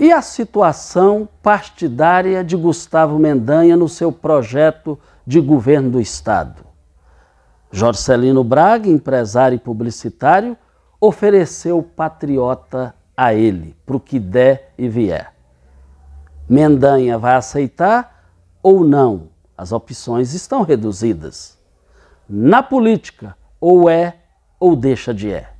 E a situação partidária de Gustavo Mendanha no seu projeto de governo do Estado? Jorcelino Braga, empresário e publicitário, ofereceu patriota a ele, para o que der e vier. Mendanha vai aceitar ou não? As opções estão reduzidas. Na política, ou é ou deixa de é.